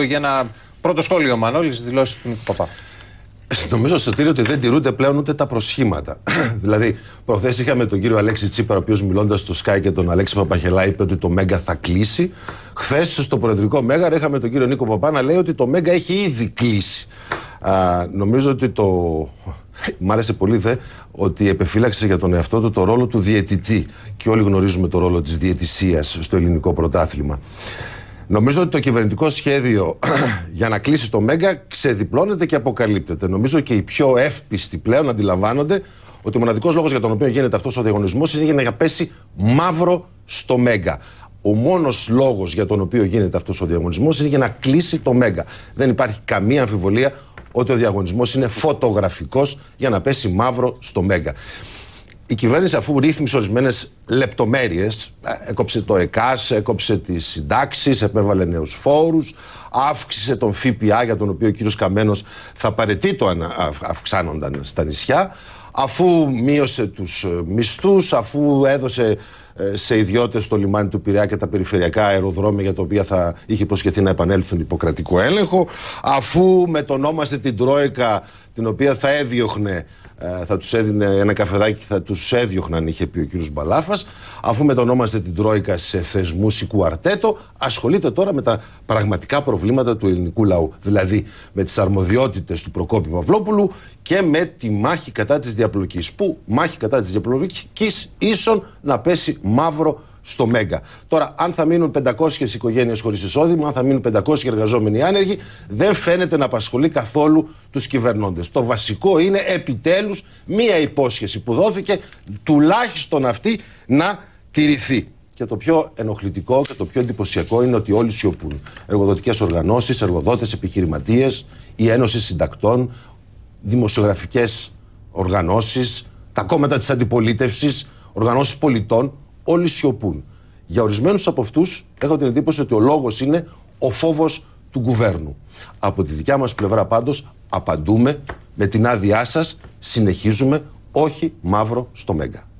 για ένα πρώτο σχόλιο, Μανώλη, στις δηλώσεις του Παπά. Νομίζω στο ότι δεν τηρούνται πλέον ούτε τα προσχήματα. δηλαδή, προχθές είχαμε τον κύριο Αλέξη Τσίπρα, ο οποίος μιλώντας στο Sky και τον Αλέξη Παπαχελά είπε ότι το Μέγκα θα κλείσει. Χθες στο προεδρικό Μέγα είχαμε τον κύριο Νίκο Παπά να λέει ότι το Μέγκα έχει ήδη κλείσει. Α, νομίζω ότι το. Μ' άρεσε πολύ δε ότι επεφύλαξε για τον εαυτό του το ρόλο του διαιτητή. Και όλοι γνωρίζουμε το ρόλο της διαιτησίας στο ελληνικό πρωτάθλημα. Νομίζω ότι το κυβερνητικό σχέδιο για να κλείσει το Μέγκα ξεδιπλώνεται και αποκαλύπτεται. Νομίζω και οι πιο εύπιστοι πλέον αντιλαμβάνονται ότι ο μοναδικός λόγος για τον οποίο γίνεται αυτός ο διαγωνισμός είναι για να πέσει μαύρο στο Μέγκα. Ο μόνος λόγος για τον οποίο γίνεται αυτός ο διαγωνισμός είναι για να κλείσει το Μέγκα. Δεν υπάρχει καμία αμφιβολία ότι ο διαγωνισμός είναι φωτογραφικός για να πέσει μαύρο στο Μέγκα η κυβέρνηση αφού ρύθμισε ορισμένες λεπτομέρειες, ε, έκοψε το ΕΚΑΣ, έκοψε τις συντάξεις, επέβαλε νέους φόρους, αύξησε τον ΦΠΑ για τον οποίο ο κύριος Καμένος θα παρετεί το αυξάνονταν στα νησιά, αφού μείωσε τους ε, μισθούς, αφού έδωσε ε, σε ιδιώτες το λιμάνι του Πειραιά και τα περιφερειακά αεροδρόμια για τα οποία θα είχε υποσχεθεί να επανέλθουν υποκρατικό έλεγχο, αφού μετονόμασε την Τρόικα την οποία θα έδιωχνε ε, θα τους έδινε ένα καφεδάκι, θα τους έδιωχναν, είχε πει ο κ. Μπαλάφας. Αφού μετονόμαστε την Τρόικα σε θεσμούς ή κουαρτέτο, ασχολείται τώρα με τα πραγματικά προβλήματα του ελληνικού λαού. Δηλαδή με τις αρμοδιότητες του Προκόπη Παυλόπουλου και με τη μάχη κατά της διαπλοκής. Που μάχη κατά της διαπλοκής ίσον να πέσει μαύρο στο μέγα. Τώρα, αν θα μείνουν 500 οικογένειες χωρίς εισόδημα, αν θα μείνουν 500 εργαζόμενοι άνεργοι, δεν φαίνεται να απασχολεί καθόλου τους κυβερνώντες. Το βασικό είναι επιτέλους μία υπόσχεση που δόθηκε, τουλάχιστον αυτή να τηρηθεί. Και το πιο ενοχλητικό και το πιο εντυπωσιακό είναι ότι όλοι σιωπούν. εργοδοτικές οργανώσεις, εργοδότες, επιχειρηματίες, η Ένωση Συντακτών, δημοσιογραφικές οργανώσεις, τα κόμματα της αντιπολίτευσης, οργανώσεις πολιτών, όλοι σιωπούν. Για ορισμένους από αυτούς έχω την εντύπωση ότι ο λόγος είναι ο φόβος του κουβέρνου. Από τη δικιά μας πλευρά πάντως απαντούμε με την άδειά σας, συνεχίζουμε, όχι μαύρο στο Μέγκα.